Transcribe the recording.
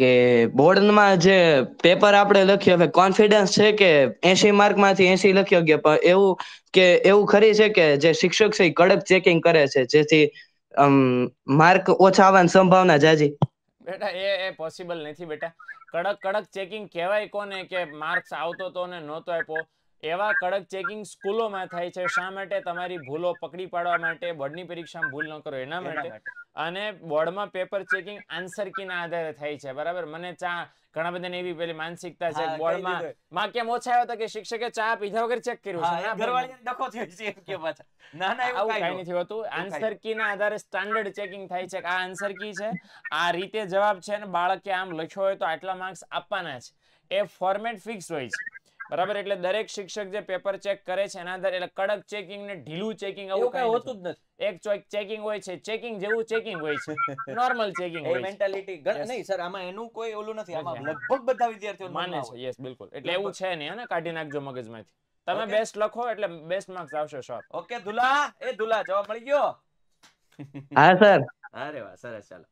કે બોર્ડમાં જે પેપર આપણે લખ્યું હવે કોન્ફિડન્સ છે કે એસી માર્કમાંથી એસી લખ્યો ગયા પણ એવું કે એવું ખરી છે કે જે શિક્ષક છે એ કડક ચેકિંગ કરે છે જેથી માર્ક ઓછા આવવાની સંભાવના જાજી બેટા એ એ પોસિબલ નથી બેટા કડક કડક ચેકિંગ કહેવાય કોને કે માર્ક્સ આવતો તો ને નહોતો આપ્યો એવા કડક ચેકિંગ સ્કૂલોમાં થાય છે શા માટે તમારી ભૂલો પકડી પાડવા માટે બોર્ડની પરીક્ષામાં ભૂલ ન કરો એના માટે અને બોર્ડમાં પેપર ચેકિંગ આન્સર કીના આધારે થાય છે બરાબર મને ચા ઘણા બધાને એવી પેલી માનસિકતા છે બોર્ડમાં માં કેમ ઓછા આવ્યો હતો કે શિક્ષકે ચા પીધા વગર ચેક કર્યું છે ઘરવાળીને ડખો થયો છે કે પાછા ના ના એવું કાઈ નથી હોતું આન્સર કીના આધારે સ્ટાન્ડર્ડ ચેકિંગ થાય છે આ આન્સર કી છે આ રીતે જવાબ છે અને બાળકે આમ લખ્યો હોય તો આટલા માર્ક્સ આપવાના છે એ ફોર્મેટ ફિક્સ હોય છે બરાબર એટલે દરેક શિક્ષક જે પેપર ચેક કરે છે એના આધારે એટલે કડક ચેકિંગ ને ઢીલું ચેકિંગ આવું કઈ હોતું જ નથી એક ચોઈક ચેકિંગ હોય છે ચેકિંગ જેવું ચેકિંગ હોય છે નોર્મલ ચેકિંગ હોય મેન્ટાલિટી નહીં સર આમાં એનું કોઈ ઓલું નથી આમાં લગભગ બધા વિદ્યાર્થીઓ માને છે યસ બિલકુલ એટલે એવું છે નહીં અને કાઢી નાખજો મગજમાંથી તમે બેસ્ટ લખો એટલે બેસ્ટ માર્ક્સ આવશે સર ઓકે દુલા એ ધુલા જવાબ મળી ગયો હા સર અરે વાહ સરસ ચાલો